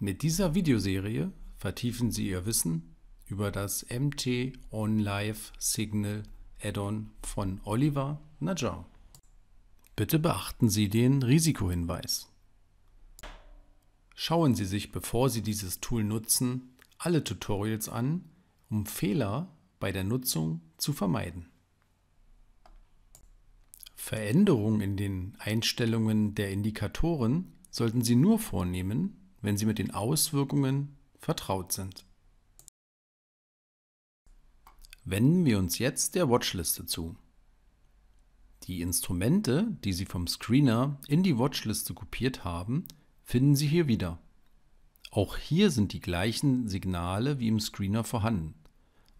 Mit dieser Videoserie vertiefen Sie Ihr Wissen über das MT On Live Signal Add-on von Oliver Najjar. Bitte beachten Sie den Risikohinweis. Schauen Sie sich, bevor Sie dieses Tool nutzen, alle Tutorials an, um Fehler bei der Nutzung zu vermeiden. Veränderungen in den Einstellungen der Indikatoren sollten Sie nur vornehmen, wenn Sie mit den Auswirkungen vertraut sind. Wenden wir uns jetzt der Watchliste zu. Die Instrumente, die Sie vom Screener in die Watchliste kopiert haben, finden Sie hier wieder. Auch hier sind die gleichen Signale wie im Screener vorhanden.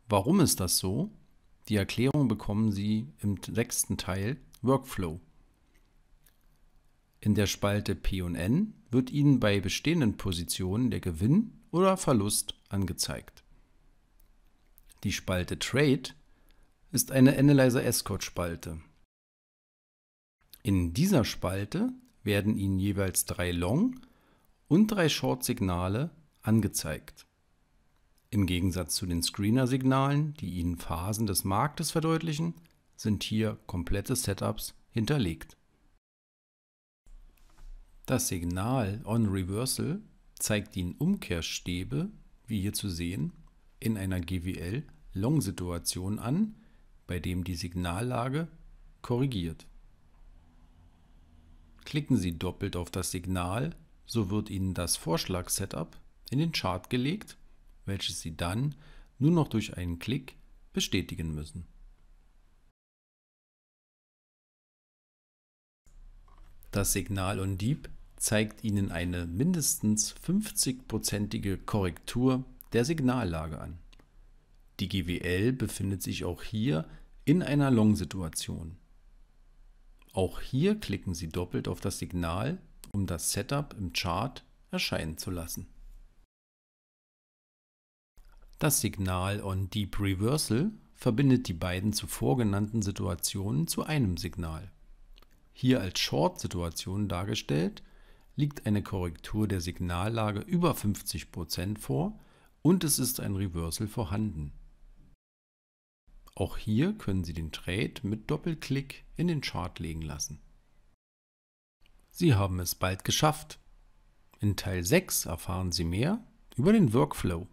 Warum ist das so? Die Erklärung bekommen Sie im sechsten Teil Workflow. In der Spalte P und N wird Ihnen bei bestehenden Positionen der Gewinn oder Verlust angezeigt. Die Spalte Trade ist eine Analyzer Escort Spalte. In dieser Spalte werden Ihnen jeweils drei Long- und drei Short-Signale angezeigt. Im Gegensatz zu den Screener-Signalen, die Ihnen Phasen des Marktes verdeutlichen, sind hier komplette Setups hinterlegt. Das Signal On Reversal zeigt Ihnen Umkehrstäbe, wie hier zu sehen, in einer GWL Long-Situation an, bei dem die Signallage korrigiert. Klicken Sie doppelt auf das Signal, so wird Ihnen das Vorschlag-Setup in den Chart gelegt, welches Sie dann nur noch durch einen Klick bestätigen müssen. Das Signal on Deep zeigt Ihnen eine mindestens 50-prozentige Korrektur der Signallage an. Die GWL befindet sich auch hier in einer Long-Situation. Auch hier klicken Sie doppelt auf das Signal, um das Setup im Chart erscheinen zu lassen. Das Signal on Deep Reversal verbindet die beiden zuvor genannten Situationen zu einem Signal. Hier als Short-Situation dargestellt liegt eine Korrektur der Signallage über 50% vor und es ist ein Reversal vorhanden. Auch hier können Sie den Trade mit Doppelklick in den Chart legen lassen. Sie haben es bald geschafft. In Teil 6 erfahren Sie mehr über den Workflow.